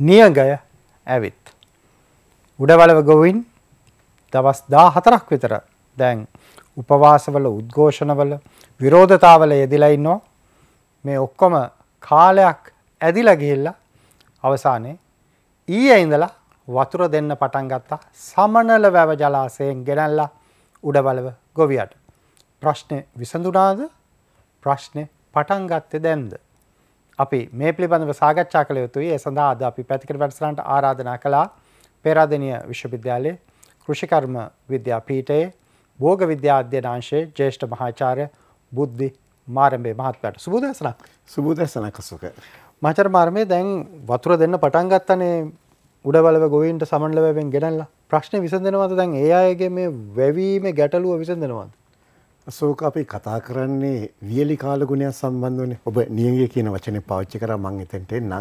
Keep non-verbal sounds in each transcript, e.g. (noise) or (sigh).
නියගය ඇවිත්. උඩවලව ගොවින් දවස් දා හතරක් විතර දැන් උපවාසවල උද්ඝෝෂණවල විරෝධතාවල යෙදිලයින්නෝ මේ ඔක්කොම කාලයක් ඇදිල ගිහිල්ලා අවසානයේ ඊය ඉඳලා වතුර දෙන්න පටන් ගත්තා සමනල වැව ජලාසයෙන් ගෙනල්ලා උඩවලව ගොවියට. ප්‍රශ්නය විසඳුනාද ප්‍රශ්නය පටන්ගත්තේ දැන්ද. අපි මේ පිළිබඳව සාකච්ඡා කළ යුතුයි ඒ සඳහා අද අපි පැතිකඩ වැඩසටහනට ආරාධනා කළා පේරාදෙණිය විශ්වවිද්‍යාලයේ කෘෂිකර්ම විද්‍යාපීඨයේ භෝග විද්‍යා අධ්‍යනාංශයේ ජ්‍යෙෂ්ඨ මහාචාර්ය බුද්ධි මාරඹේ මහත්මයාට සුබ දසනක් සුබ දසනක් අසුක මහාචාර්ය මාරඹේ දැන් වතුර දෙන්න පටන් ගත්තනේ උඩවලව ගොවීන්ට සමන්ලවයෙන් ගෙනල්ලා ප්‍රශ්නේ විසඳෙනවද දැන් ඒ අයගේ මේ වැවීමේ ගැටලුව විසඳෙනවද අසෝක අපි කතා කරන්නේ වියලි කාලගුණයක් සම්බන්ධවනේ. ඔබ නියඟය කියන වචනේ පාවිච්චි කරා මම එතෙන්ට එන්න.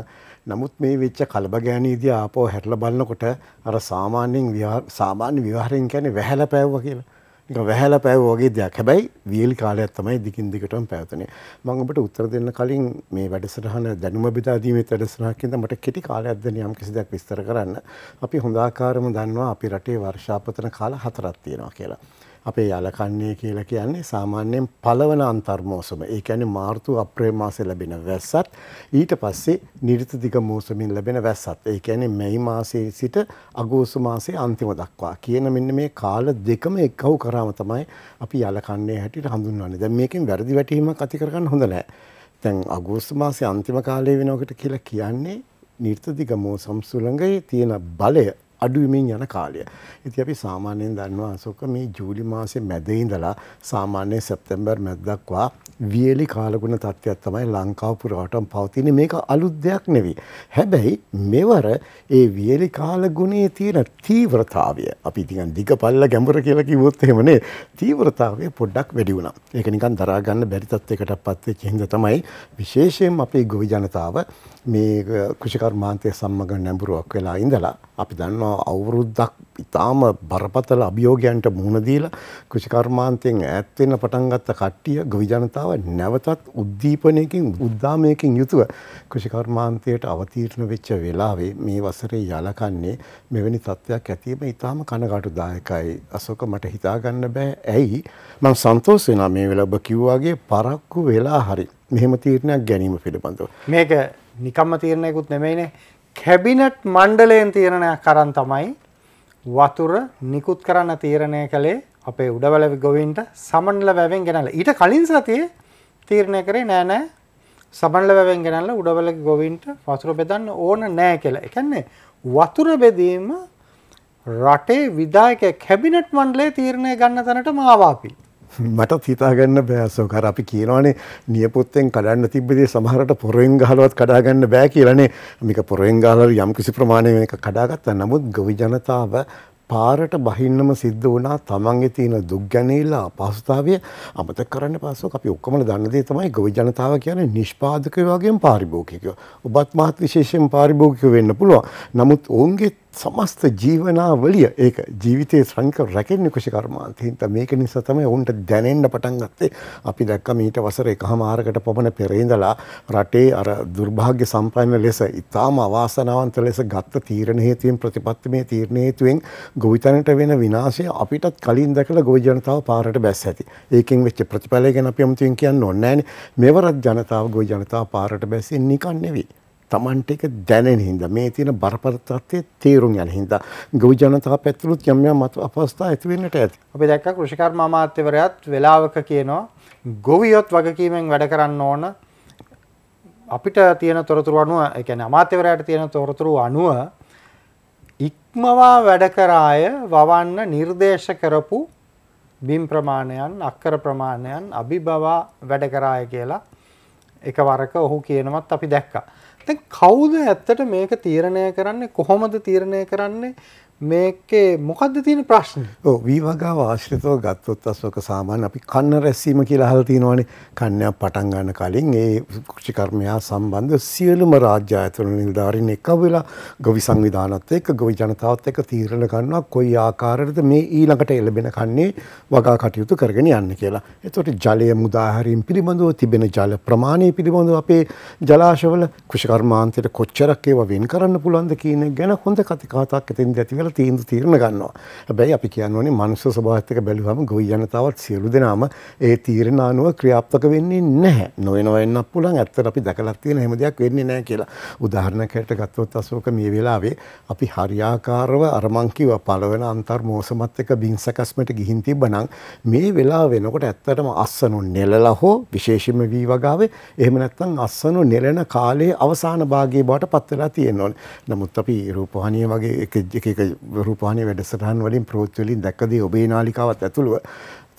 නමුත් මේ වෙච්ච කලබගෑනීදී ආපහු හැරිලා බලනකොට අර සාමාන්‍යයෙන් සාමාන්‍ය විවහාරයෙන් කියන්නේ වැහැලා පෑවුවා කියලා. ඒක වැහැලා පෑවුවා වගේ දෙයක්. හැබැයි වියලි කාලයක් තමයි දිගින් දිගටම පැවතුනේ. මම ඔබට උත්තර දෙන්න කලින් මේ වැඩසටහන දැනුම බෙදා දීමේ වැඩසටහනකින්ද මට කෙටි කාලයක් දෙන යම් කිසි දෙයක් විස්තර කරන්න. අපි හොඳ ආකාරම දන්නවා අපි රටේ වර්ෂාපතන කාල හතරක් තියෙනවා කියලා. අපේ යලකන්නේ කියලා කියන්නේ සාමාන්‍යයෙන් පළවන අන්තර්මෝසම. ඒ කියන්නේ මාර්තු අප්‍රේල් මාසේ ලැබෙන වැස්සත් ඊට පස්සේ නිරිත දිග මෝසමින් ලැබෙන වැස්සත්. ඒ කියන්නේ මැයි මාසයේ සිට අගෝස්තු මාසේ අන්තිම දක්වා කියන මෙන්න මේ කාල දෙකම එකහුව කරාම තමයි අපි යලකන්නේ හැටියට හඳුන්වන්නේ. දැන් මේකෙන් වැරදි වැටීමක් ඇති කරගන්න හොඳ නැහැ. දැන් අගෝස්තු මාසේ අන්තිම කාලය වෙනකොට කියලා කියන්නේ නිර්තදිග මෝසම් සුළඟේ තියෙන බලය අඩුවමින් යන කාලය. ඉති අපි සාමාන්‍යයෙන් දන්නවා අසෝක මේ ජූලි මාසේ මැදඉඳලා සාමාන්‍ය සැප්තැම්බර් මැද්දක්වා වියලි කාලගුණ තත්ත්වයක් තමයි ලංකාව පුරාටම පවතින මේක අලුත් දෙයක් නෙවී. හැබැයි මෙවර ඒ වියලි කාලගුණේ තියෙන තීව්‍රතාවය අපි ඉතින් දිග පල්ල ගැඹුර කියලා කිව්වොත් එහෙමනේ තීව්‍රතාවය පොඩ්ඩක් වැඩි වුණා. ඒක නිකන් දරා ගන්න බැරි තත්යකට පත්වෙච්ච හින්දා තමයි විශේෂයෙන්ම අපේ ගොවි ජනතාව මේ කෘෂිකර්මාන්තය සම්මග නැඹුරුවක් වෙලා ඉඳලා අපි දන්නවා අවුරුද්දක් ඉතාම බරපතල අභියෝගයන්ට මුහුණ දීලා කෘෂිකර්මාන්තයෙන් ඈත් වෙන්න පටන් ගත්ත කට්ටිය ගොවි ජනතාව නැවතත් උද්දීපනයකින් උද්දාමයකින් යුතුව කෘෂිකර්මාන්තයට අවතීර්ණ වෙච්ච වෙලාවේ මේ වසරේ යලකන්නේ මෙවැනි තත්ත්වයක් ඇතිවීම ඉතාම කනගාටුදායකයි. අසෝක මට හිතාගන්න බෑ. ඇයි? මම සන්තෝෂ වෙනවා මේ වෙලාව ඔබ කිව්වාගේ පරක්කු වෙලා හරි. මෙහෙම තීරණයක් ගැනීම පිළිබඳව. මේක නිකම්ම තීරණයකුත් නෙමෙයිනේ කැබිනට් මණ්ඩලයෙන් තීරණයක් කරන් තමයි වතුර නිකුත් කරන්න තීරණය කළේ අපේ උඩවල ගොවින්ට සමන්ල වැවෙන් ගෙනල්ලා. ඊට කලින් සතියේ තීරණය කරේ නෑ නෑ සමන්ල වැවෙන් ගෙනල්ලා උඩවල ගොවින්ට වතුර බෙදන්න ඕන නෑ කියලා. ඒ කියන්නේ වතුර බෙදීම රටේ විධායක කැබිනට් මණ්ඩලයේ තීරණය ගන්න තැනට මාවාපි. (laughs) මටත් හිතාගන්න බෑසෝක අර අපි කියනවානේ නියපොත්තෙන් කඩන්න තිබ්බ දේ සමහරට පොරෙන් ගහලවත් කඩා ගන්න බෑ කියලානේ මේක පොරෙන් ගහලා යම්කිසි ප්‍රමාණයක මේක කඩාගත්තා නමුත් ගොවි ජනතාව පාරට බහින්නම සිද්ධ වුණා තමන්ගේ තියෙන දුක් ගැනීමලා අපහසුතාවය අමතක කරන්න පාසොක් අපි ඔක්කොම දන්න දේ තමයි ගොවි ජනතාව කියන්නේ නිෂ්පාදකයෝ වගේම පාරිභෝගිකයෝ. ඔබත් මහත් විශේෂයෙන් පාරිභෝගිකයෝ වෙන්න පුළුවන්. නමුත් ඔවුන්ගේ සමස්ත ජීවනාවලිය ඒක ජීවිතයේ සංක රැකෙන්නේ කුෂ කර්මාන්තේ. හින්දා මේක නිසා තමයි ඔවුන්ට දැනෙන්න පටන් ගත්තේ. අපි දැක්ක මීට වසර එකහමාරකට පමණ පෙර ඉඳලා රටේ අර දුර්භාග්‍ය සම්පන්න ලෙස ඊටාම අවාසනාවන්ත ලෙස ගත්ත තීරණ හේතුවෙන් ප්‍රතිපත්තිමේ තීරණ හේතුවෙන් ගොවිතැනට වෙන විනාශය අපිටත් කලින් දැකලා ගොවි ජනතාව පාරට බැස්ස ඇති. ඒකෙන් වෙච්ච ප්‍රතිඵලය ගැන අපි අමුතුවෙන් කියන්න ඕනේ නැහැනේ. මෙවරත් ජනතාව ගොවි ජනතාව පාරට බැස්සේ නිකන් නෙවෙයි. Tamante එක දැනෙන හින්දා මේ තියෙන බරපතල තත්ත්වයේ තීරුම් යන හින්දා ගොවි ජනතාව පැත්තලුත් යම් යම් අපස්ථා ඇති වෙන්නට ඇති. අපි දැක්ක කෘෂිකර්ම අමාත්‍යවරයාත් වෙලාවක කියනවා ගොවියොත් වගකීමෙන් වැඩ කරන්න ඕන අපිට තියෙන තොරතුරු අනුව ඒ කියන්නේ අමාත්‍යවරයාට තියෙන තොරතුරු අනුව ඉක්මවා වැඩ කරාය වවන්න නිර්දේශ කරපු බිම් ප්‍රමාණයන් අක්කර ප්‍රමාණයන් අභිබවා වැඩ කරාය කියලා එකවරක ඔහු කියනවත් අපි දැක්කා. කවුද ඇත්තට මේක තීරණය කරන්නේ කොහොමද තීරණය කරන්නේ මේකේ මොකක්ද තියෙන ප්‍රශ්න ඕ වීවගාව ආශ්‍රිතව ගත්තොත් අස්වක සාමාන්‍ය අපි කන්න රැස්වීම කියලා අහලා තියෙනවානේ කන්නයක් පටන් ගන්න කලින් ඒ කෘෂිකර්මයා සම්බන්ධ සියලුම රාජ්‍ය ආයතන නිලධාරීන් එකතු වෙලා ගොවි සංවිධානත් එක්ක ගොවි ජනතාවත් එක්ක තීරණ ගන්නවා කොයි ආකාරයකද මේ ඊළඟට එළබෙන කන්නේ වගා කටයුතු කරගෙන යන්න කියලා. එතකොට ජලය මුදා හැරීම පිළිබඳව තිබෙන ජල ප්‍රමාණය පිළිබඳව අපේ ජලාශවල කෘෂිකර්මාන්තයට කොච්චරක් ඒවා වෙන් කරන්න පුළුවන්ද කියන එක ගැන හොඳ කතා කතාවක් එතෙන්දී ඇති වෙලා කියලා තීන්දුව తీරන ගන්නවා. හැබැයි අපි කියන්නේ මනුෂ්‍ය ස්වභාවයත් එක්ක බැලුවම ගොවියනතාවත් සියලු දෙනාම ඒ තීරණ අනුව ක්‍රියාත්මක වෙන්නේ නැහැ. නොවන වෙන්නත් පුළුවන්. ඇත්තට අපි දැකලා තියෙන හැම දෙයක් වෙන්නේ නැහැ කියලා. උදාහරණයක් හැට ගත්තොත් අශෝක මේ වෙලාවේ අපි හරියාකාරව අර මං කිව්වා පළවෙනි අන්තර්මෝසමත් එක්ක බින් සකස්මට ගිහින් තිබ්බනම් මේ වෙලාව වෙනකොට ඇත්තටම අස්සනු නෙලලා හෝ විශේෂම වී වගාවේ එහෙම නැත්නම් අස්සනු නෙලෙන කාලයේ අවසාන භාගයේ බවට පත් වෙලා තියෙනවා. නමුත් අපි රූපවාහිනිය වගේ එක එක රූපවාහිනී වැඩසටහන් වලින් ප්‍රවෘත්ති වලින් දැක්කදී ඔබේ නාලිකාවත් ඇතුළුව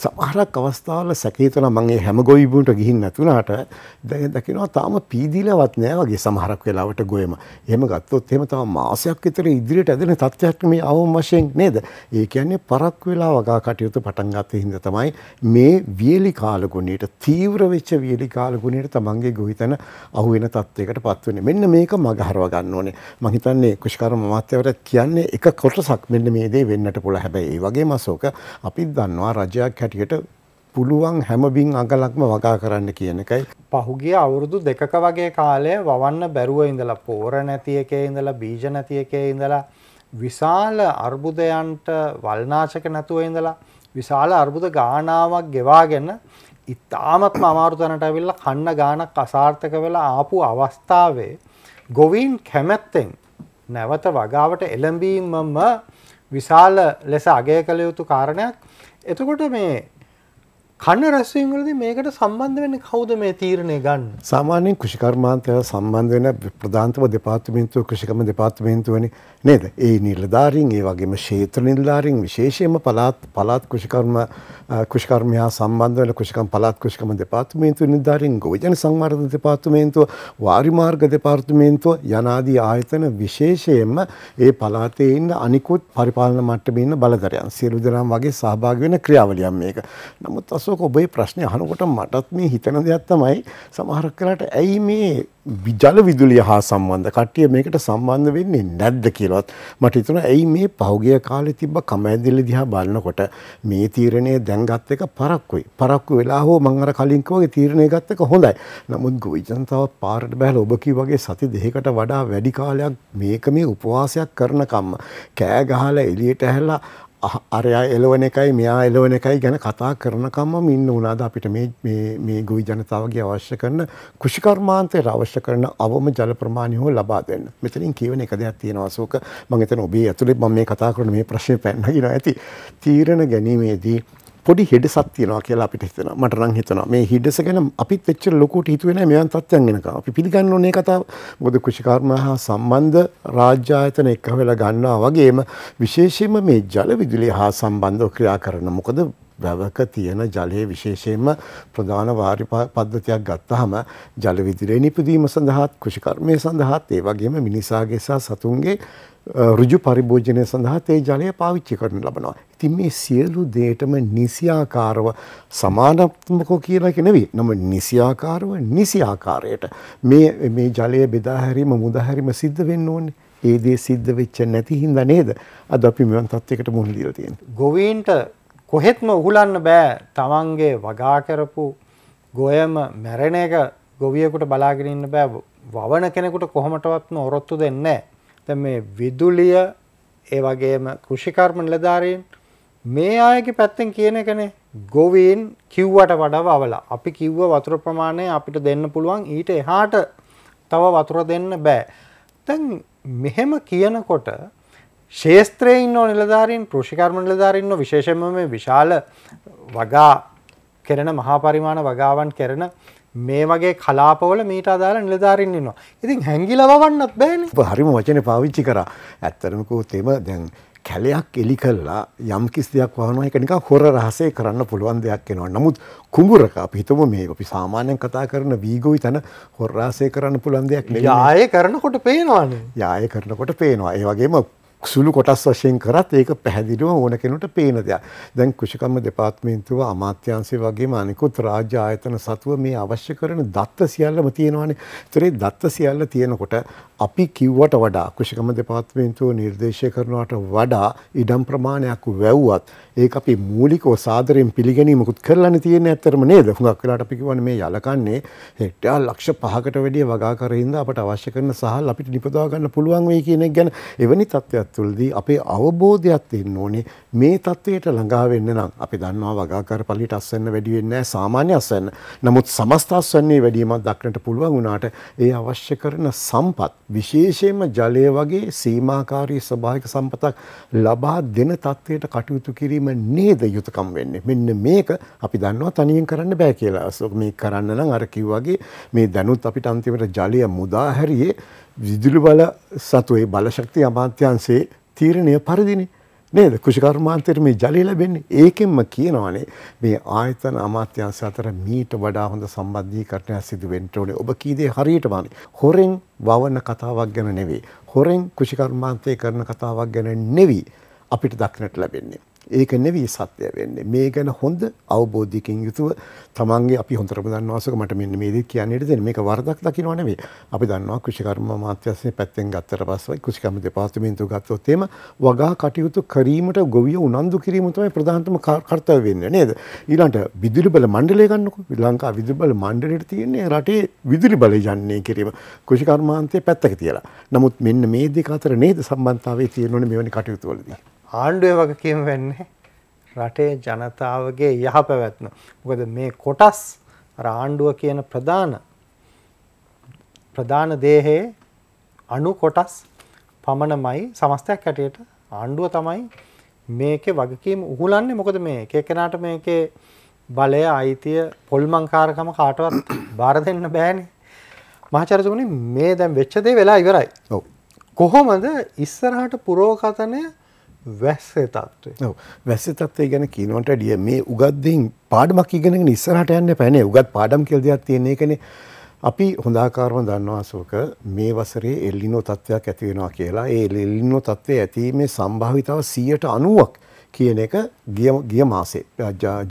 සමහරක් අවස්ථාවල සැකේතන මගේ හැම ගොයිබුන්ට ගිහින් නැතුනාට දකිනවා තාම පීදිලවත් නෑ වගේ සමහරක් වෙලාවට ගොයම. එහෙම ගත්තොත් එහෙම තම මාසයක් විතර ඉදිරියට ඇදෙන තත්ත්වයක් මේ අවම වශයෙන් නේද? ඒ කියන්නේ පරක් වෙලා වගා කටයුතු පටන් ගත්තේ හින්දා තමයි මේ වියලි කාල ගුණයට තීව්‍ර වෙච්ච වියලි කාල ගුණයට තමන්ගේ ගොවිතැන අහු වෙන තත්ත්වයකට පත් වෙන්නේ. මෙන්න මේක මගහරව ගන්න ඕනේ. මම හිතන්නේ කුෂ්කර්ම මාත්‍යවරත් කියන්නේ එක කොටසක් මෙන්න මේ දේ වෙන්නට පුළුවන්. හැබැයි ඒ වගේම අශෝක අපි දන්නවා රජයක් හැටියට පුළුවන් හැමබින් අගලක්ම වගා කරන්න කියන එකයි. පහුගිය අවුරුදු දෙකක වගේ කාලය වවන්න බැරුව ඉඳලා පෝර නැති එකේ ඉඳලා බීජ නැති එකේ ඉඳලා විශාල අර්බුදයන්ට වල්නාශක නැතුව ඉඳලා විශාල අර්බුද ගානාවක් ගෙවාගෙන ඉතාමත්ම අමාරු තැනට ඇවිල්ලා කන්න ගානක් අසාර්ථක වෙලා ආපු අවස්ථාවේ ගොවීන් කැමැත්තෙන් නැවත වගාවට එළඹීමම විශාල ලෙස අගය කළ යුතු කාරණයක් එතකොට මේ කන රැස්වීමලද මේකට සම්බන්ධ වෙන කවුද මේ තීරණය ගන්න සාමාන්‍යෙන් කෘෂිකර්මාන්තය සම්බන්ධ වෙන ප්‍රධාන්තව දෙපාර්තමේන්තුව කෘෂිකම දෙපාර්තමේන්තුවනි නේද ඒ නිලධාරීන් ඒ වගේම ශේත්‍ර නිලධාරීන් විශේෂයෙන්ම පළාත් පළාත් කෘෂිකර්ම කෘෂිකර්මයා සම්බන්ධ වෙන කෘෂිකම් පළාත් කෘෂිකම දෙපාර්තමේන්තුව නිලධාරීන් ගොවිජන සංවර්ධන දෙපාර්තමේන්තුව වාරි මාර්ග දෙපාර්තමේන්තුව යනාදී ආයතන විශේෂයෙන්ම ඒ පළාතේ ඉන්න අනිකුත් පරිපාලන මට්ටමේ ඉන්න බලධරයන් සියලු දෙනාම වගේ සහභාගී වෙන ක්‍රියාවලියක් මේක. නමුත් අසෝ අසෝක ඔබේ ප්‍රශ්නය අහනකොට මටත් මේ හිතන දෙයක් තමයි සමහරක් කලට ඇයි මේ ජල විදුලිය හා සම්බන්ධ කට්ටිය මේකට සම්බන්ධ වෙන්නේ නැද්ද කියලාත් මට හිතුණා ඇයි මේ පහුගිය කාලේ තිබ්බ කමෑදිල්ල දිහා බලනකොට මේ තීරණය දැන් ගත්ත එක පරක්කුයි පරක්කු වෙලා හෝ මම අර කලින් කිව්වාගේ තීරණය ගත්ත එක හොඳයි නමුත් ගොවි ජනතාව පාරට බහලා ඔබ කිව්වාගේ සති දෙකකට වඩා වැඩි කාලයක් මේක මේ උපවාසයක් කරනකම්ම කෑ ගහලා එළියට ඇහැලා අරයා එලවන එකයි මෙයා එලවන එකයි ගැන කතා කරනකම්ම ඉන්න උනාද අපිට මේ ගුයි ජනතාවගේ අවශ්‍ය කරන කෘෂිකර්මාන්තයට අවශ්‍ය කරන අවම ජල ප්‍රමාණය හෝ ලබා දෙන්න. මෙතනින් කියවන එක දෙයක් තියෙනවා සෝක මම එතන ඔබේ ඇතුලේ මම මේ කතා කරන මේ ප්‍රශ්නේ පැනනගෙන ඇති. තීරණ ගැනීමේදී පොඩි හෙඩසක් තියෙනවා කියලා අපිට හිතෙනවා. මට නම් හිතෙනවා මේ හෙඩස ගැන අපිත් එච්චර ලොකුට හිතුවේ නැහැ මෙවන් තත්ත්වයන් වෙනකම්. අපි පිළිගන්න ඕනේ කතාව. මොකද කෘෂිකර්ම හා සම්බන්ධ රාජ්‍ය ආයතන එක්ක වෙලා ගන්නවා වගේම විශේෂයෙන්ම මේ ජල විදුලිය හා සම්බන්ධව ක්‍රියා කරන මොකද වැවක තියෙන ජලයේ විශේෂයෙන්ම ප්‍රධාන වාරි පද්ධතියක් ගත්තහම ජල විදුලිය නිපදීම සඳහාත් කෘෂිකර්මය සඳහාත් ඒ වගේම මිනිසාගේ සහ සතුන්ගේ ඍජු පරිභෝජනය සඳහා ඒ ජලය පාවිච්චි කරන ලබනවා. ඉතින් මේ සියලු දේටම නිසියාකාරව සමානාත්මකෝ කියලා කෙනෙවි. නම නිසියාකාරව නිසියාකාරයට මේ මේ ජලය බෙදා හැරීම මුදා හැරීම සිද්ධ වෙන්න ඕනේ. ඒ දේ සිද්ධ වෙච්ච නැති හින්දා නේද? අද අපි මෙවන් තත්යකට මුහුණ දීලා තියෙන්නේ. ගොවීන්ට කොහෙත්ම උහුලන්න බෑ තමන්ගේ වගා කරපු ගොයම මැරෙන එක ගොවියෙකුට බලාගෙන ඉන්න බෑ වවන කෙනෙකුට කොහොමටවත්ම ඔරොත්තු දෙන්නේ නැහැ. මේ විදුලිය ඒ වගේම කෘෂිකර්ම නිලධාරීන් මේ අයගේ පැත්තෙන් කියන එකනේ ගොවීන් කිව්වට වඩා වවලා. අපි කිව්ව වතුර ප්‍රමාණය අපිට දෙන්න පුළුවන් ඊට එහාට තව වතුර දෙන්න බෑ. දැන් මෙහෙම කියනකොට ශේස්ත්‍රයෙන් නෝ නිලධාරීන් පෘෂිකර්ම නිලධාරීන්ව විශේෂම මේ විශාල වගා කරන මහාපරිමාණ වගාවන් කරන මේ වගේ කලාපවල මීට අදාළ නිලධාරින් ඉන්නවා. ඉතින් හැංගිලා වවන්නත් බෑනේ. හරිම වචනේ පාවිච්චි කරා. ඇත්තටමකෝ තේම දැන් කැලයක් එලි කල්ලා යම් කිසියක් වහනවා එක නිකන් හොර රහසේ කරන්න පුළුවන් දෙයක් වෙනවා. නමුත් කුඹුරක අපි හිතමු මේ අපි සාමාන්‍යයෙන් කතා කරන වීගොයි තන හොර රහසේ කරන්න පුළුවන් දෙයක් නෙවෙයි. යායේ කරනකොට පේනවනේ. යායේ කරනකොට පේනවා. ඒ වගේම සුළු කොටස් වශයෙන් කරත් ඒක පැහැදිලිව ඕන කෙනෙකුට පේන දෙයක්. දැන් කෘෂිකර්ම දෙපාර්තමේන්තුව අමාත්‍යාංශය වගේම අනිකුත් රාජ්‍ය ආයතන සතුව මේ අවශ්‍ය කරන දත්ත සියල්ලම තියෙනවානේ. ඒතරේ දත්ත සියල්ල තියෙනකොට අපි කිව්වට වඩා කෘෂිකර්ම දෙපාර්තමේන්තුව නිර්දේශය කරනවට වඩා ඉඩම් ප්‍රමාණයක් වැව්වත් ඒක අපි මූලිකව සාදරයෙන් පිළිගැනීමකුත් කරලානේ තියෙන්නේ ඇත්තරම නේද? හුඟක් වෙලාවට අපි කියවනේ මේ යලකන්නේ හෙක්ටර් ලක්ෂ 5කට වැඩිය වගා කරින්ද අපට අවශ්‍ය කරන සහල් අපිට නිපදවා ගන්න පුළුවන් වෙයි කියන එක ගැන එවැනි තත්ත්වයක් ඇතුළදී අපේ අවබෝධයක් තියෙන්න ඕනේ මේ தത്വයට ළඟා වෙන්න නම් අපි දන්නවා වගාකාර පල්ලියට අස්වැන්න වැඩි වෙන්නේ නැහැ සාමාන්‍ය අස්වැන්න. නමුත් සමස්ත අස්වැන්නේ වැඩිවීමක් දක්නට පුළුවන් වුණාට ඒ අවශ්‍ය කරන සම්පත් විශේෂයෙන්ම ජලය වගේ සීමාකාරී ස්වභාවික සම්පතක් ලබා දෙන தത്വයට කටයුතු කිරීම නේද යුතුයකම් වෙන්නේ. මෙන්න මේක අපි දන්නවා තනියෙන් කරන්න බෑ කියලා. මේක කරන්න නම් අර කිව්වාගේ මේ දැනුත් අපිට අන්තිමට ජලය මුදා හැරියේ විදුලි බල සතුවේ බලශක්ති අමාත්‍යංශයේ තීරණය පරිදිනේ නේද කුෂිකර්මාන්තයට මේ ජලය ලැබෙන්නේ ඒකෙන්ම කියනවානේ මේ ආයතන අමාත්‍යංශ අතර මීට වඩා හොඳ සම්බන්ධීකරණයක් සිදු වෙන්න ඕනේ ඔබ කී දේ හරියටම හොරෙන් වවන කතාවක් ගැන නෙවෙයි හොරෙන් කුෂිකර්මාන්තය කරන කතාවක් ගැන නෙවෙයි අපිට දක්නට ලැබෙන්නේ ඒක නෙවෙයි සත්‍ය වෙන්නේ. මේ ගැන හොඳ අවබෝධයකින් යුතුව තමන්ගේ අපි හොඳටම දන්නවාසක මට මෙන්න මේ දේ කියන්න ඉඩ දෙන්න. මේක වරදක් දකින්නව නෙවෙයි. අපි දන්නවා කෘෂිකර්ම මාත්‍යස්සේ පැත්තෙන් ගත්තට පස්සේ කෘෂිකර්ම දෙපාර්තමේන්තුව ගත්තොත් එහෙම වගා කටයුතු කිරීමට ගොවිය උනන්දු කිරීම තමයි ප්‍රධානතම කර්තව්‍ය වෙන්නේ නේද? ඊළඟට විදුලි බල මණ්ඩලය ගන්නකො. ලංකා විදුලි බල මණ්ඩලයට තියෙන්නේ රටේ විදුලි බලය යන්නේ කිරීම කෘෂිකර්මාන්තයේ පැත්තක තියලා. නමුත් මෙන්න මේ දෙක අතර නේද සම්බන්ධතාවය තියෙන්නේ මෙවැනි කටයුතු වලදී. ආණ්ඩුවේ වගකීම වෙන්නේ රටේ ජනතාවගේ යහපැවැත්ම. මොකද මේ කොටස් අර ආණ්ඩුව කියන ප්‍රධාන ප්‍රධාන දේහයේ අණු කොටස් පමණමයි සමස්තයක් හැටියට ආණ්ඩුව තමයි මේකේ වගකීම උහුලන්නේ මොකද මේ එක එකනාට මේකේ බලය අයිතිය පොල්මංකාරකම කාටවත් බාර දෙන්න බෑනේ. මහාචාර්යතුමනි මේ දැන් වෙච්ච දේ වෙලා ඉවරයි. ඔව්. කොහොමද ඉස්සරහට පුරෝකථනය වැස්සේ තත්ත්වය වැස්ස තත්වය ගැන කියනවට ඩිය මේ උගත්දෙන් පාඩමක් ඉගෙන ඉස්සරහට යන්න පැනේ උගත් පාඩම් කෙල් දෙයක් තියන්නේ කනේ අපි හොඳාකාරව දන්නවා සෝක මේ වසරේ එල්ලිනෝ තත්ත්වයක් ඇතිවෙනවා කියලා ඒ එල්ලිනෝ තත්ත්වය ඇති මේ සම්භාවිතාව සියයට අනුවක් කියන එක ගිය මාසේ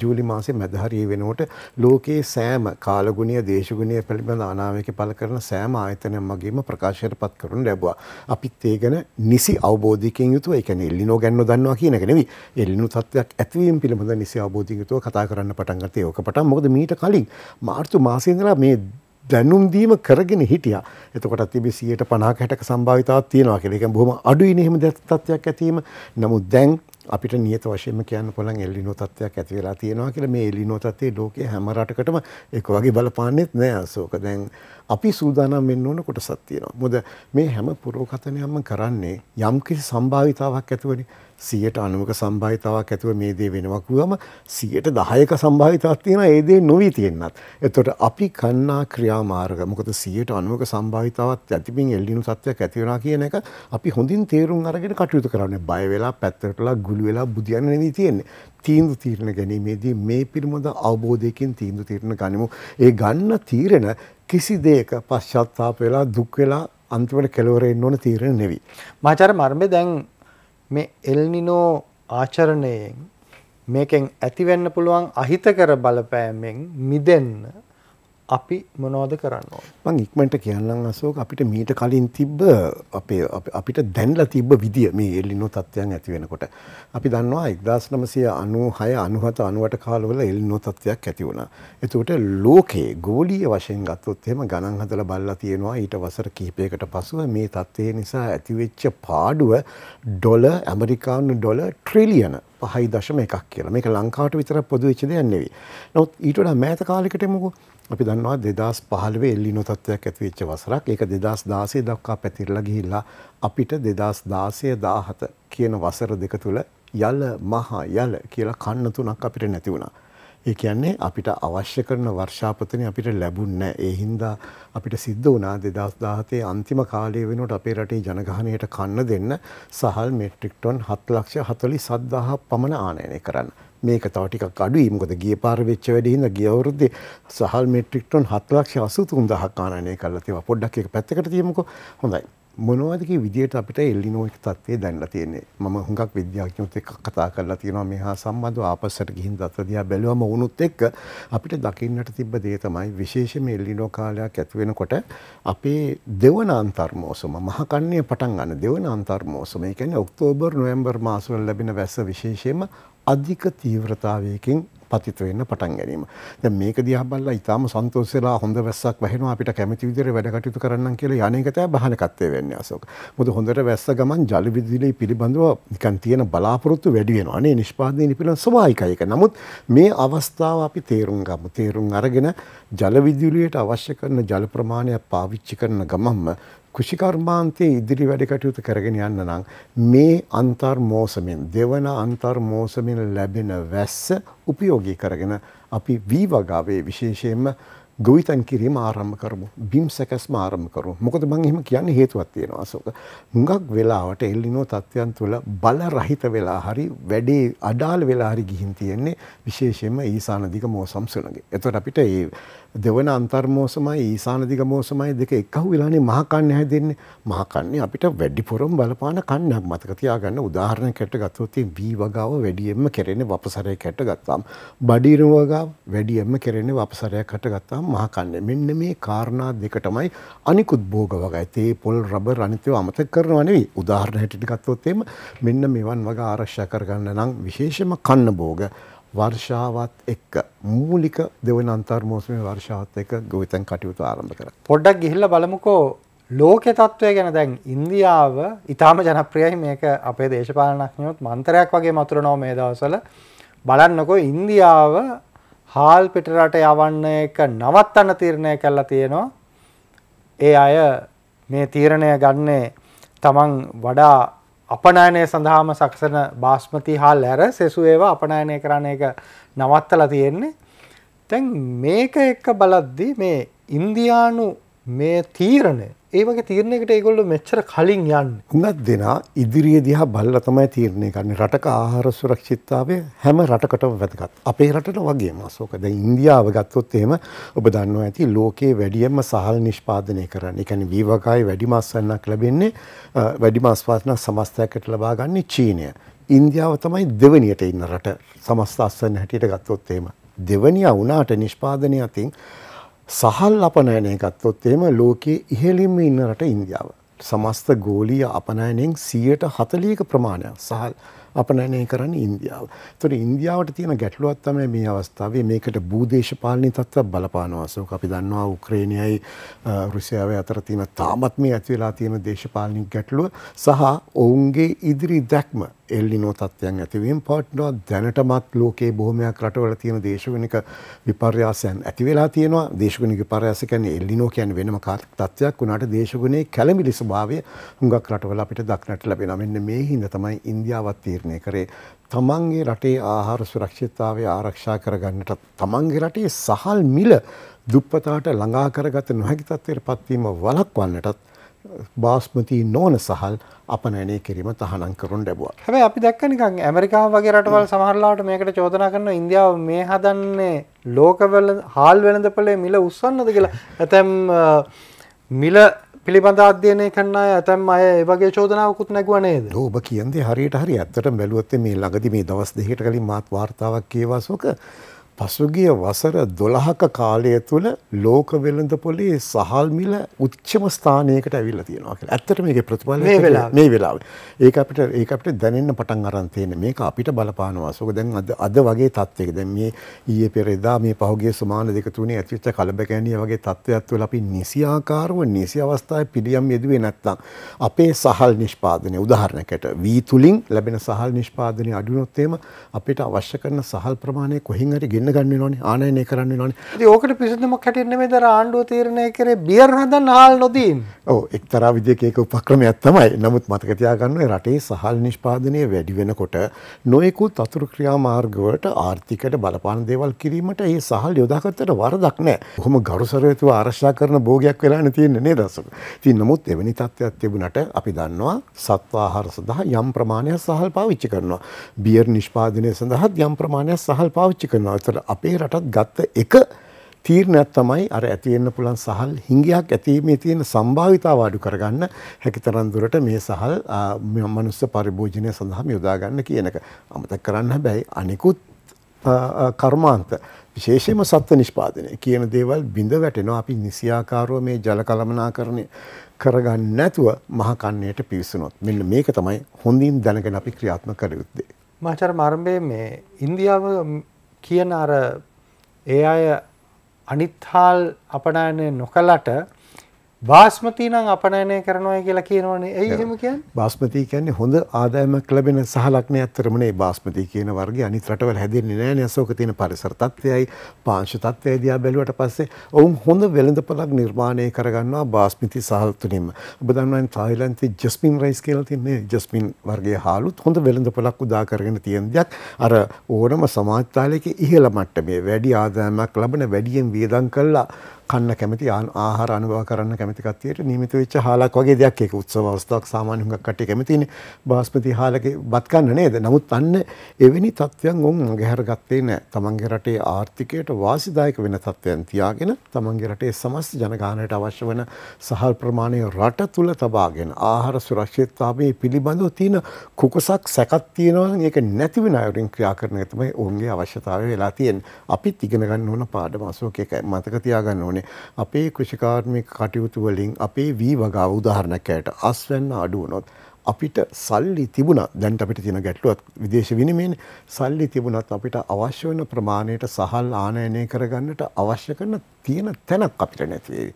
ජූලි මාසේ මැදහරිය වෙනකොට ලෝකයේ සෑම කාලගුණය දේශගුණය පිළිබඳ ආනාවයක පළ කරන සෑම ආයතනයක් මගේම ප්‍රකාශයට පත් කරනු ලැබුවා. අපිත් ඒ ගැන නිසි අවබෝධයකින් යුතුව ඒ කියන්නේ එල්ලිනෝ ගැන්ව දන්නවා කියන එක නෙවෙයි. එල්ලිනෝ තත්ත්වයක් ඇතිවීම පිළිබඳ නිසි අවබෝධයකින් යුතුව කතා කරන්න පටන් ගත්තේ ඕක පටන්. මොකද මීට කලින් මාර්තු මාසේ ඉඳලා මේ දැනුම් දීම කරගෙන හිටියා. එතකොටත් තිබි 150කට සම්භාවිතාවක් තියෙනවා කියලා. ඒක බොහොම අඩුයි නේ එහෙම තත්ත්වයක් ඇතිවීම. නමුත් දැන් අපිට නියත වශයෙන්ම කියන්න පුළුවන් එල්ලිනෝ තත්ත්වයක් ඇති වෙලා තියෙනවා කියලා මේ එල්ලිනෝ තත්ත්වයේ ලෝකයේ හැම රටකටම එක වගේ බලපාන්නේත් නෑ අශෝක. දැන් අපි සූදානම් වෙන්න ඕන කොටසක් තියෙනවා. මොකද මේ හැම පුරෝගතනයක්ම කරන්නේ යම්කිසි සම්භාවිතාවක් ඇතුවනේ. සියයට අනුවක සම්භාහිතාවක් ඇතුව මේ දේ වෙනවා කිව්වම සියයට 10ක සම්භාවිතාවක් තියෙනවා ඒ දේ නොවි තියෙන්නත්. එතකොට අපි කන්නා ක්‍රියාමාර්ග මොකද සියයට අනුවක සම්භාවිතාවක් ඇතිමින් එල්ලිනු සත්‍යයක් ඇති වෙනවා කියන එක අපි හොඳින් තේරුම් අරගෙන කටයුතු කරන්නේ. බය වෙලා පැත්තටලා ගුළු වෙලා බුදියන්න නෙවෙයි තියෙන්නේ. තීන්දු තීරණ ගැනීමේදී මේ පිළිබඳ අවබෝධයකින් තීන්දු තීරණ ගනිමු. ඒ ගන්න තීරණ කිසි දෙයක පශ්චාත්තාප වෙලා දුක් වෙලා අන්තිමට කෙලවර එන්න ඕන තීරණ නෙවෙයි. මචාර මර්මේ දැන් මේ එල්නිනෝ ආචරණයෙන් මේකෙන් ඇතිවෙන්න පුළුවන් අහිතකර බලපෑමෙන් මිදෙන්න අපි මොනෝද කරන්න මං ඉක්මට කියන්නම් අසෝක අපිට මීට කලින් තිබ්බ අපේ අපිට දැන්ලා තිබ්බ විදිිය මේ එල්ලිනො තත්ත්වයන් ඇති වෙනකොට අපි දන්නවා එක්දස් නමසය අනු හය අනුහත අනුවට කාලවල එල්නො තත්ත්වයක් ඇති වුණ එතුට ලෝකේ ගෝලිය වශයෙන් ගත්තොත් එම ගණන් හදල බල්ලා තියෙනවා ඊට වසර කිහිපයකට පසුව මේ තත්ත්වය නිසා ඇතිවෙච්ච පාඩුව ඩොල ඇමරිකානු ඩොල ට්‍රිලියන පහයි දශම එකක් කියලා මේක ලංකාවට විතර පොදු වෙච්ච දෙයක් නෙවෙයි. නමුත් ඊට වඩා මෑත කාලෙකටමකෝ අපි දන්නවා 2015 එල්ලිනෝ තත්ත්වයක් ඇති වෙච්ච වසරක්. ඒක 2016 දක්වා පැතිරලා ගිහිල්ලා අපිට 2016 17 කියන වසර දෙක තුල යල මහා යල කියලා කන්න තුනක් අපිට නැති වුණා. ඒ කියන්නේ අපිට අවශ්‍ය කරන වර්ෂාපතනය අපිට ලැබුන්න ඒ හින්දා අපිට සිද්ධ වනා දෙදස් දාහතේ අන්තිම කාලය වෙනට අපේ රටේ ජනගහනයට කන්න දෙන්න සහල් මෙට්‍රික්ටොන් හත් ලක්ෂ හතලි සද්දාහ පමණ ආනයනය කරන්න. මේක තවටික අඩු ඉමකොද ගිය පාර වෙච්ච වැඩිහිද ගියවරුද්ද සහල් මෙට්‍රික්ටොන් හත්ලක්ෂ අසුතුන් දහකානය කරලතිව පොඩ්ඩක් එක පැත්තකට තියීමක හොඳයි. මොනවදක විදියට අපිට එල්ලිනෝ එක තත්ත්වය දැන්ලා තියෙන්නේ මම හුඟක් විද්‍යාඥයොත් එක්ක කතා කරලා තියෙනවා මේ හා සම්බන්ධව ආපස්සට ගිහින් දත්ත දිහා බැලුවම වුණුත් එක්ක අපිට දකින්නට තිබ්බ දේ තමයි විශේෂයෙන්ම එල්ලිනෝ කාලයක් ඇති වෙනකොට අපේ දෙවන අන්තර්මෝසම මහකන්නේ පටන් ගන්න දෙවන අන්තර්මෝසම ඒ කියන්නේ ඔක්තෝබර් නොවැම්බර් මාසවල ලැබෙන වැස්ස විශේෂයෙන්ම අධික තීව්‍රතාවයකින් පතිත වෙන්න පටන් ගැනීම. දැන් මේක දිහා බලලා ඊටාම සන්තෝෂ වෙලා හොඳ වැස්සක් වැහෙනවා අපිට කැමති විදිහට වැඩ කටයුතු කරන්නම් කියලා යන්නේක තමයි බහලකත්වය වෙන්නේ අශෝක. මොකද හොඳට වැස්ස ගමන් ජල විදුලි පිළිබඳව නිකන් තියෙන බලාපොරොත්තු වැඩි වෙනවා. අනේ නිෂ්පාදනය පිළිබඳ ස්වභාවිකයි ඒක. නමුත් මේ අවස්ථාව අපි තේරුම් ගමු. තේරුම් අරගෙන ජල විදුලියට අවශ්‍ය කරන ජල ප්‍රමාණයක් පාවිච්චි කරන ගමන්ම කෘෂිකර්මාන්තයේ ඉදිරි වැඩ කටයුතු කරගෙන යන්න නම් මේ අන්තර්මෝසමෙන් දෙවන අන්තර්මෝසමෙන් ලැබෙන වැස්ස උපයෝගී කරගෙන අපි වීවගාවේ විශේෂයෙන්ම ගොවිතන් කිරීම ආරම්භ කරමු. බිම් සැකස්ම ආරම්භ කරමු. මොකද මම එහෙම කියන්නේ හේතුවක් තියෙනවා අශෝක. මුඟක් වෙලාවට එල්ලිනෝ තත්ත්වයන් තුළ බල රහිත වෙලා හරි වැඩේ අඩාල වෙලා හරි ගිහින් තියෙන්නේ විශේෂයෙන්ම ඊසාන දිග මෝසම් සුළඟේ. එතකොට අපිට මේ දෙවන අන්තර්මෝසමයි ඊසාන දිග මෝසමයි දෙක එකහු වෙලානේ මහකන්නේ හැදෙන්නේ. මහකන්නේ අපිට වැඩිපුරම බලපාන කන්නක් මතක තියාගන්න. උදාහරණයකට ගත්තොත් V වගාව වැඩියෙන්ම කෙරෙන්නේ වපසරයකට ගත්තාම බඩීර වගාව වැඩියෙන්ම කෙරෙන්නේ වපසරයකට ගත්තාම මහකන්නේ. මෙන්න මේ කාරණා දෙක තමයි අනිකුත් භෝග වගා. තේ පොල් රබර් අනිත් ඒවා අමතක කරනවා නෙවෙයි. උදාහරණයකට ගත්තොත් මෙන්න මෙවන් වගා ආරක්ෂා කරගන්න නම් විශේෂම කන්න භෝග වර්ෂාවත් එක්ක මූලික දෙවන අන්තර්මෝසමේ වර්ෂාවත් එක්ක ගොවිතැන් කටයුතු ආරම්භ කරා. පොඩ්ඩක් ගිහිල්ලා බලමුකෝ ලෝකේ තත්ත්වය ගැන දැන් ඉන්දියාව ඉතාම ජනප්‍රියයි මේක අපේ දේශපාලනඥයොත් මන්තරයක් වගේ මතුරනවා මේ දවස්වල. බලන්නකෝ ඉන්දියාව හාල් පිටරට යවන්න එක නවත්තන්න තීරණය කළා තියෙනවා. ඒ අය මේ තීරණය ගන්නේ තමන් වඩා අපනයනය සඳහාම සක්සන බාස්මති හාල් ඇර සෙසු ඒවා අපනයනය කරන එක නවත්තල තියෙන්නේ තැන් මේක එක්ක බලද්දි මේ ඉන්දියානු මේ තීරණය ඒ වගේ තීරණයකට ඒගොල්ලෝ මෙච්චර කලින් යන්නේ. හුඟක් දෙනා ඉදිරිය දිහා බලලා තමයි තීරණය ගන්න. රටක ආහාර සුරක්ෂිතතාවය හැම රටකටම වැදගත්. අපේ රටට වගේම අශෝක දැන් ඉන්දියාව ගත්තොත් එහෙම ඔබ දන්නවා ඇති ලෝකයේ වැඩියෙන්ම සහල් නිෂ්පාදනය කරන්නේ. ඒ කියන්නේ වීවගායේ වැඩිම අස්වැන්නක් ලැබෙන්නේ වැඩිම අස්වාස්න සමස්තයකට ලබා ගන්නේ චීනය. ඉන්දියාව තමයි දෙවනියට ඉන්න රට සමස්ත අස්වැන්න හැටියට ගත්තොත් එහෙම. දෙවනියා වුණාට නිෂ්පාදනය අතින් සහල් අපනයනය ගත්තොත් එම ලෝකයේ ඉහළින්ම ඉන්න රට ඉන්දියාව. සමස්ත ගෝලීය අපනයනෙන් සියයට හතලීක ප්‍රමාණයක් සහල් අපනයනය කරන්න ඉන්දියාව. තොට ඉන්දියාවට තියෙන ගැටලුවත් තමයි මේ අවස්ථාවේ මේකට භූදේශපාලනි තත්ව බලපානවාසෝක අපි දන්නවා උක්‍රේණයයි රුසියාව අතර තියෙන තාමත් මේ ඇතිවෙලා තියෙන දේශපාලනික ගැටලුව සහ ඔවුන්ගේ ඉදිරි දැක්ම එල්ලිනෝ තත්ත්වයන් ඇතිවීම පවටනවා දැනටමත් ලෝකයේ බොහොමයක් රටවල තියෙන දේශගනික විපර්යාසයන් ඇති වෙලා තියෙනවා දේශගනික විපර්යාස කියන්නේ එල්ලිනෝ කියන්නේ වෙනම තත්ත්වයක් වුණාට දේශගුණේ කැළඹිලි ස්වභාවය හුඟක් රටවල අපිට දක්නට ලැබෙනවා මෙන්න මේ හින්දා තමයි ඉන්දියාවත් තීරණය කරේ තමන්ගේ රටේ ආහාර සුරක්ෂිතතාවය ආරක්ෂා කරගන්නට තමන්ගේ රටේ සහල් මිල දුප්පතාට ළඟා කරගත නොහැකි තත්ත්වයට පත්වීම වළක්වන්නටත් බාස්මති නොවන සහල් අපනෑනය කිරීම තහනම් කරුන් ලැබවා හැබැ අපි දැක්ක නිකං ඇමරිකා වගේ රටවල් සමහරලාට මේකට චෝදනා කරන ඉන්දියාව මේ හදන්නේ ලෝකවල හාල් වෙළඳපලේ මිල උස්සන්නද කියලා ඇතැම් මිල පිළිබඳ අධ්‍යයනය කරන්න ඇතැම් අය ඒවගේ චෝදනාවකුත් නැගුවනේ ඔබ කියන්ද හරියට හරි ඇත්තට බැලුවත්ත මේ ලඟද මේ දවස් දෙකට කලින් මාත් වාර්තාවක් කියවාසෝක පසුගිය වසර 12ක කාලය තුල ලෝක වෙළඳපොලේ සහල් මිල උච්චම ස්ථානයකට ඇවිල්ලා තියෙනවා කියලා. ඇත්තටම මේකේ ප්‍රතිඵලය මේ වෙලාවේ මේ වෙලාවේ. ඒක අපිට ඒක අපිට දැනෙන්න පටන් අරන් තියෙන මේක අපිට බලපානවා. සෝක දැන් අද අද වගේ තත්ත්වයක දැන් මේ ඊයේ පෙරේදා මේ පහුගිය සමාන දෙක තුනේ ඇතිවෙච්ච කලබගැනිය වගේ තත්ත්වයක් තුළ අපි නිසියාකාරව නිසි අවස්ථාවේ පිළියම් යෙදුවේ නැත්නම් අපේ සහල් නිෂ්පාදනය උදාහරණයකට වී තුලින් ලැබෙන සහල් නිෂ්පාදනය අඩු වුණොත් අපිට අවශ්‍ය කරන සහල් ප්‍රමාණය කොහෙන් හරි ගෙන්න වැඩ ගන්න නොනේ ආනයනය කරන්න නොනේ ඕකට පිසිදමක් හැටන්න මේ දර ආණ්ඩුව තීරණය කරේ බියර හදන් හල් නොදීන් ඕ එක්තරා විදිකේක උපක්‍රමයක් තමයි නමුත් මතකතියාගන්න රටේ සහල් නිෂ්පාදනය වැඩි වෙනකොට නොයෙකුත් අතුරු ක්‍රියාමාර්ගවලට ආර්ථිකට බලපාන දේවල් කිරීමට ඒ සහල් යොදාකත්තට වරදක් නෑ හොම ගරුසරයතුව ආරශ්ා කරන බෝගයක් වෙලාන තියෙන නේ දසක තින් නමුත් එවැනි තත්ත්වයක් තිබුණට අපි දන්නවා සත්වාහර සඳහා යම් ප්‍රමාණයක් සහල් පාවිච්චි කරනවා බියර් නිෂ්පාදනය සඳහත් යම් ප්‍රමාණයක් සහල් පාවිච්චි කරනවා අතර අපේ රටත් ගත්ත එක තීරණයක් තමයි අර ඇති වෙන්න පුළුවන් සහල් හිඟයක් ඇතිීමේ තියෙන සම්භාවිතාව අඩු කරගන්න හැකිතරම් දුරට මේ සහල් මනුස්ස පරිභෝජනය සඳහා යොදා ගන්න කියන එක. අමතක කරන්න හැබැයි අනිකුත් කර්මාන්ත විශේෂයෙන්ම සත්ව නිෂ්පාදනය කියන දේවල් බිඳ වැටෙනවා අපි නිසියාකාරව මේ ජල කළමනාකරණය කරගන්න නැතුව මහ කන්නයට පිවිසුනොත්. මෙන්න මේක තමයි හොඳින් දැනගෙන අපි ක්‍රියාත්මක කළ යුත්තේ. මාචාර්ය මාරම්බේ මේ ඉන්දියාව කියන අර ඒ අය අනිත්හාල් අපනයනය නොකලට බාස්මති නම් අපනයනය කරනවා කියලා කියනවනේ. ඇයි එහෙම කියන්නේ? බාස්මති කියන්නේ හොඳ ආදායමක් ලැබෙන සහලක්ෂණයක් අතරමනේ බාස්මති කියන වර්ගය අනිත් රටවල හැදෙන්නේ නැහැනේ. අශෝක තියෙන පරිසර තත්ත්වයයි, පාංශ තත්ත්වය දිහා බැලුවට පස්සේ ඔවුන් හොඳ වෙළඳපළක් නිර්මාණය කරගන්නවා බාස්මති සහල් තුලින්ම. ඔබ දන්නවනේ තායිලන්තයේ ජස්මින් රයිස් කියලා තියෙන ජස්මින් වර්ගයේ හාලුත් හොඳ වෙළඳපළක් උදා කරගෙන තියෙන දෙයක්. අර ඕනම සමාජ තාලයක ඉහළ මට්ටමේ වැඩි ආදායමක් ලබන වැඩියෙන් වියදම් කළා කන්න කැමති ආහාර අනුභව කරන්න කැමති කට්ටියට නියමිත වෙච්ච හාලක් වගේ දෙයක් ඒක උත්සව අවස්ථාවක් සාමාන්‍ය හුඟක් කට්ටිය කැමතිනේ බාස්මති හාලකේ බත් කන්න නේද නමුත් අන්න එවැනි තත්ත්වයන් උන් මගහැර ගත්තේ නැහැ තමන්ගේ රටේ ආර්ථිකයට වාසිදායක වෙන තත්ත්වයන් තියාගෙන තමන්ගේ රටේ සමස්ත ජනගහනයට අවශ්‍ය වන සහල් ප්‍රමාණය රට තුල තබාගෙන ආහාර සුරක්ෂිතතාවයේ පිළිබඳව තියෙන කුකුසක් සැකක් තියෙනවා නම් ඒක නැති වෙන අයුරින් ක්‍රියා කරන එක තමයි ඔවුන්ගේ අවශ්‍යතාවය වෙලා තියෙන්නේ අපිත් ඉගෙන ගන්න ඕන පාඩම අසෝක එක මතක තියාගන්න ඕනේ කියන්නේ අපේ කෘෂිකාර්මික කටයුතු වලින් අපේ වී වගාව උදාහරණයක් ඇයට අස්වැන්න අඩු වුණොත් අපිට සල්ලි තිබුණා දැන්ට අපිට තියෙන ගැටලුවත් විදේශ විනිමයෙන් සල්ලි තිබුණත් අපිට අවශ්‍ය වෙන ප්‍රමාණයට සහල් ආනයනය කරගන්නට අවශ්‍ය කරන තියෙන තැනක් අපිට නැති වෙයි.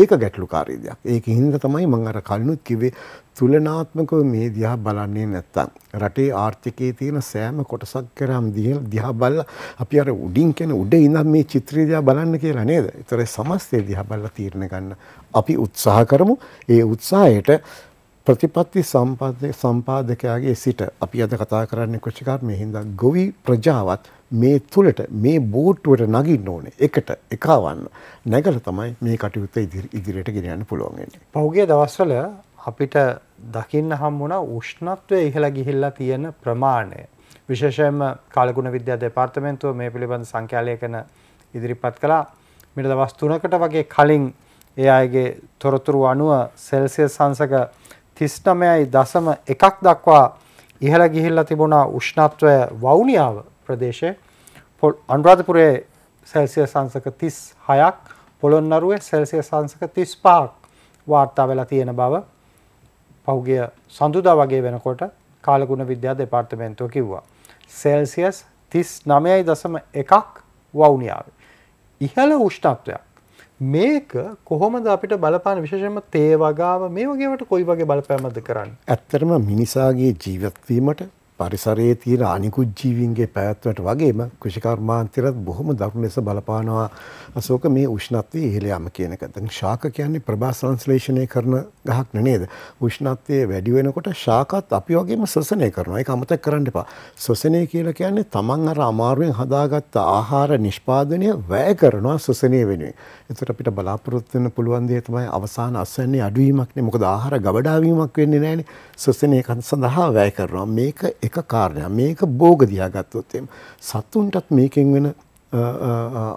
ඒක ගැටලුකාරී දෙයක්. ඒක හින්දා තමයි මම අර කලිනුත් කිව්වේ තුලනාත්මකව මේ දිහා බලන්නේ නැත්තම් රටේ ආර්ථිකයේ තියෙන සෑම කොටසක් කරාම දිහා බලලා අපි අර උඩින් කියන උඩ ඉඳන් මේ චිත්‍රය දිහා බලන්න කියලා නේද? ඒතරේ සමස්තය දිහා බලලා තීරණ ගන්න අපි උත්සාහ කරමු. ඒ උත්සාහයට ප්‍රතිපත්ති සම්පාදකයාගේ සිට අපි අද කතා කරන්නේ කොච්චරක් මේ හින්දා ගොවි ප්‍රජාවත් මේ තුළට මේ බෝට්ටුවට නගින්න ඕනේ එකට එකවන්න නැගල තමයි මේ කටයුත්ත ඉදිරියට ගෙනයන්න පුළුවන්ගන්නේ. පහුගේ දවස්වල අපිට දකින්න හම්බුණ උෂ්ණත්වය ඉහළ ගිහිල්ලා තියෙන ප්‍රමාණය. විශේෂයම කාලගුණ විද්‍යා දෙපාර්තමෙන්තුව මේ පිළිබඳ සංඛ්‍යාලය කන ඉදිරිපත් කලා මිට දවස් තුනකට වගේ කලින් ඒ අයගේ තොරතුරු අනුව සෙල්සිය සංසක තිස්නමයයි දසම එකක් දක්වා ඉහළ ගිහිල්ල තිබුණා උෂ්ණත්වය වෞනියාව ප්‍රදේශයේ අනුරාධපුරයේ සෙල්සියස් අංශක 36ක් පොළොන්නරුවේ සෙල්සියස් අංශක 35ක් වාර්තා වෙලා තියෙන බව පහුගිය සඳුදා වගේ වෙනකොට කාලගුණ විද්‍යා දෙපාර්තමේන්තුව කිව්වා. සෙල්සියස් 39.1ක් වවුනියාවේ. ඉහළ උෂ්ණත්වයක්. මේක කොහොමද අපිට බලපාන විශේෂම තේ වගාව මේ වගේවට කොයි වගේ බලපෑමද කරන්න. ඇත්තරම මිනිසාගේ ජීවත්වීමට පරිසරයේ තියෙන අනිකුත් ජීවීන්ගේ පැවැත්මට වගේම කෘෂිකර්මාන්තයටත් බොහොම දරුණු ලෙස බලපානවා අශෝක මේ උෂ්ණත්වයේ ඉහළ යාම කියන එක. දැන් ශාක කියන්නේ ප්‍රභා සංශ්ලේෂණය කරන ගහක් නේද? උෂ්ණත්වය වැඩි වෙනකොට ශාකත් අපි වගේම ශ්වසනය කරනවා. ඒක අමතක කරන්න එපා. ශ්වසනය කියලා කියන්නේ Taman අර අමාරුවෙන් හදාගත්ත ආහාර නිෂ්පාදනය වැය කරනවා ශ්වසනය වෙනුවෙන්. ඒතර අපිට බලාපොරොත්තු වෙන්න පුළුවන් දේ තමයි අවසාන අස්වැන්නේ අඩුවීමක් නේ. මොකද ආහාර ගබඩාවීමක් වෙන්නේ නැහැනේ. ශ්වසනය සඳහා වැය කරනවා. මේක එක කාරණයක්. මේක භෝග දිහා ගත්තොත් එම් සතුන්ටත් මේකෙන් වෙන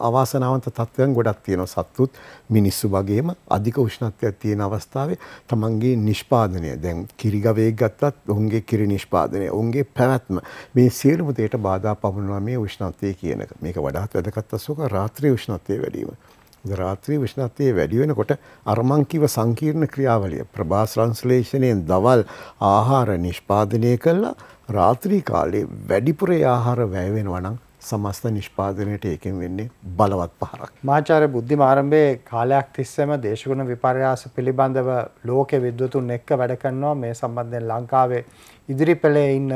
අවාසනාවන්ත තත්ත්වයන් ගොඩක් තියෙනවා සත්තුත් මිනිස්සු වගේම අධික උෂ්ණත්වයක් තියෙන අවස්ථාවේ තමන්ගේ නිෂ්පාදනය දැන් කිරි ගවයෙක් ගත්තත් ඔවුන්ගේ කිරි නිෂ්පාදනය ඔවුන්ගේ පැවැත්ම මේ සියලුම දේට බාධා පමුණනවා මේ උෂ්ණත්වය කියන එක මේක වඩාත් වැදගත් අසුක රාත්‍රී උෂ්ණත්වය වැඩි වීම රාත්‍රී විශ්නත්වය වැඩි වෙනකොට අරමංකිව සංකීර්ණ ක්‍රියාවලිය ප්‍රභාස් සංශ්ලේෂණයෙන් දවල් ආහාර නිෂ්පාදනය කළා රාත්‍රී කාලේ වැඩිපුර ආහාර වැය වෙනවා නම් සමස්ත නිෂ්පාදනයට ඒකෙන් වෙන්නේ බලවත් පහරක්. මාචාර්ය බුද්ධිම ආරම්භයේ කාලයක් තිස්සේම දේශගුණ විපර්යාස පිළිබඳව ලෝක විද්වතුන් එක්ක වැඩ කරනවා මේ සම්බන්ධයෙන් ලංකාවේ ඉදිරිපෙළේ ඉන්න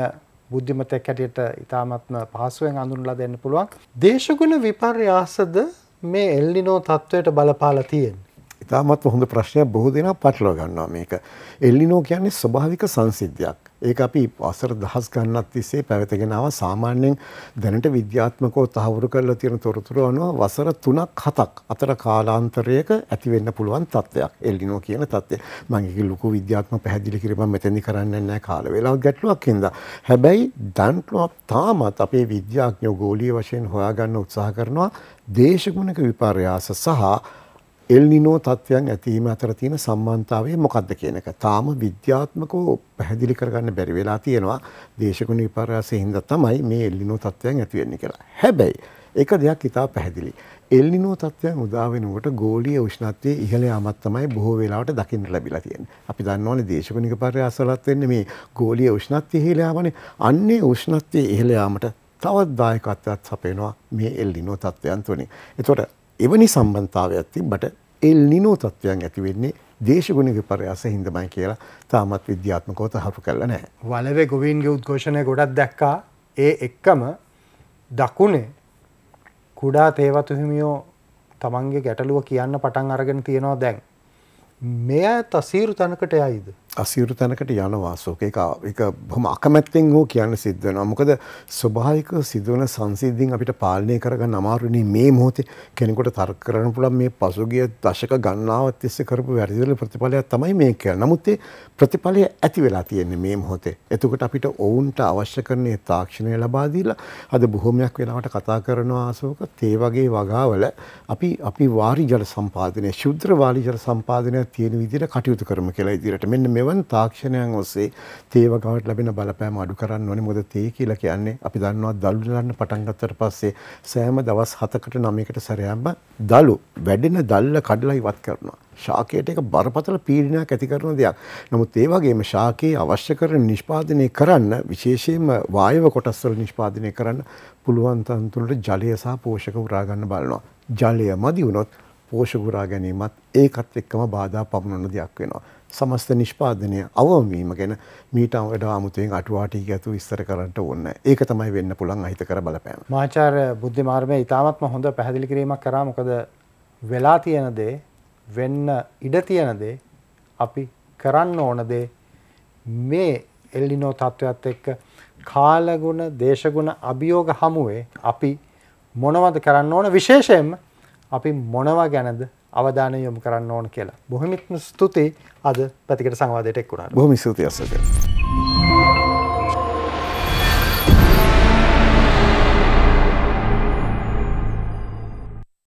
බුද්ධිමතෙක් හැටියට ඉතාමත්ම පහසුවෙන් අඳුනලා දෙන්න පුළුවන්. දේශගුණ විපර්යාසද මේ එල්ලිනෝ තත්ත්වයට බලපාලා තියෙන්. ඉතාමත් හොඳ ප්‍රශ්නයක් බොහෝ දෙනා පටලව ගන්නවා මේක. එල්ලිනෝ කියන්නේ ස්වභාවික සංසිද්ධයක්. ඒක අපි වසර දහස් ගණනක් තිස්සේ පැවතගෙන ආවා. සාමාන්‍යයෙන් දැනට විද්‍යාත්මකව තහවුරු කරලා තියෙන තොරතුරු අනුව වසර 3ක් 7ක් අතර කාලාන්තරයක ඇති වෙන්න පුළුවන් තත්ත්වයක්. එල්ලිනෝ කියන තත්ත්වය. මම ඒක ලොකු විද්‍යාත්මක පැහැදිලි කිරීමක් මෙතෙන්දි කරන්නේ නැහැ කාල වේලාව ගැටලුවක් හින්දා. හැබැයි දැන්ටම තාමත් අපේ විද්‍යාඥයෝ ගෝලීය වශයෙන් හොයාගන්න උත්සාහ කරනවා දේශගුණක විපර්යාස සහ එල්නිනෝ තත්ත්වයන් ඇතිවීම අතර තියෙන සම්බන්ධතාවය මොකක්ද කියන එක. තාම විද්‍යාත්මකව පැහැදිලි කරගන්න බැරි වෙලා තියෙනවා. දේශගුණ විපර්යාසයෙන් හින්දා තමයි මේ එල්නිනෝ තත්ත්වයන් ඇති වෙන්නේ කියලා. හැබැයි එක දෙයක් ඉතා පැහැදිලි. එල්නිනෝ තත්ත්වයන් උදා වෙනකොට ගෝලීය උෂ්ණත්වයේ ඉහළ යාමක් තමයි බොහෝ වෙලාවට දකින්න ලැබිලා තියෙන්නේ. අපි දන්නවනේ දේශගුණ විපර්යාසවලත් වෙන්නේ මේ ගෝලීය උෂ්ණත්වයේ ඉහළ යාමනේ. අන්නේ උෂ්ණත්වයේ ඉහළ යාමට තවත් දායකත්වයක් සපයනවා මේ එල්නිනෝ තත්ත්වයන් තුනේ. ඒතකොට එවැනි සම්බන්ධතාවයක් තිබ්බට එල් නිනෝ තත්ත්වයන් ඇති වෙන්නේ දේශගුණ විපර්යාස හින්දමයි කියලා තාමත් විද්‍යාත්මකව තහවුරු කරලා නැහැ. වලවේ ගොවීන්ගේ උද්ඝෝෂණය ගොඩක් දැක්කා. ඒ එක්කම දකුණේ කුඩා තේවතු හිමියෝ තමන්ගේ ගැටලුව කියන්න පටන් අරගෙන තියෙනවා දැන්. මෙය තසීරු තැනකට යයිද? අසීරු තැනකට යනවා සෝක ඒක ඒක බොහොම අකමැත්තෙන් හෝ කියන්න සිද්ධ වෙනවා. මොකද ස්වභාවික සිදුවන සංසිද්ධීන් අපිට පාලනය කරගන්න අමාරුනේ මේ මොහොතේ කෙනෙකුට තර්ක කරන්න පුළුවන් මේ පසුගිය දශක ගණනාව තිස්සේ කරපු වැඩිදල ප්‍රතිඵලයක් තමයි මේ කියන්නේ. නමුත් ඒ ප්‍රතිඵලය ඇති වෙලා තියෙන්නේ මේ මොහොතේ. එතකොට අපිට ඔවුන්ට අවශ්‍ය කරන තාක්ෂණය ලබා දීලා අද බොහොමයක් වෙලාවට කතා කරනවා අශෝක තේ වගේ වගාවල අපි අපි වාරි ජල සම්පාදනය, ශුද්‍ර වාරි ජල සම්පාදනය තියෙන විදිහට කටයුතු කරමු කියලා ඉදිරියට. මෙන්න මේ මෙවන් තාක්ෂණයන් ඔස්සේ තේවගාවට ලැබෙන බලපෑම අඩු කරන්න ඕනේ. මොකද තේ කියලා කියන්නේ අපි දන්නවා දළු දලන්න පටන් ගත්තට පස්සේ සෑම දවස් 7කට 9කට සැරයක්ම දළු වැඩෙන දල්ල කඩලා ඉවත් කරනවා. ශාකයට එක බරපතල පීඩනයක් ඇති කරන දෙයක්. නමුත් ඒ වගේම ශාකයේ අවශ්‍ය කරන නිෂ්පාදනය කරන්න විශේෂයෙන්ම වායව කොටස්වල නිෂ්පාදනය කරන්න පුළුවන් තන්තුලට ජලය සහ පෝෂක උරා ගන්න බලනවා. ජලය මදි වුණොත් පෝෂකුරා ගැනීමත් ඒකත් එක්කම බාධා පමුණන දෙයක් වෙනවා. සමස්ත නිෂ්පාදනය අවමවීම ගැන මීට වඩා අමුතුවෙන් අටවාටී ඇතු විස්තර කරන්නට ඕන්න ඒක තමයි වෙන්න පුළන් අහිතකර බලපෑම. මාචාර බුද්ධ මාර්මය ඉතාමත්ම හොඳ පැහැදිලි කිරීමක් කරා මොකද වෙලා තියෙන දේ වෙන්න ඉඩ තියෙන දේ අපි කරන්න ඕන දේ මේ එල්ලිනෝ තත්ත්වයක්ත් එක්ක කාලගුණ දේශගුණ අභියෝග හමුවේ අපි මොනවද කරන්න ඕන විශේෂයෙන්ම අපි මොනවා ගැනද අවධානය යොමු කරන්න ඕන කියලා. බොහොමිත්ම ස්තුති අද ප්‍රතිකට සංවාදයට එක් වුණාට. බොහොම ස්තුතියි අසක.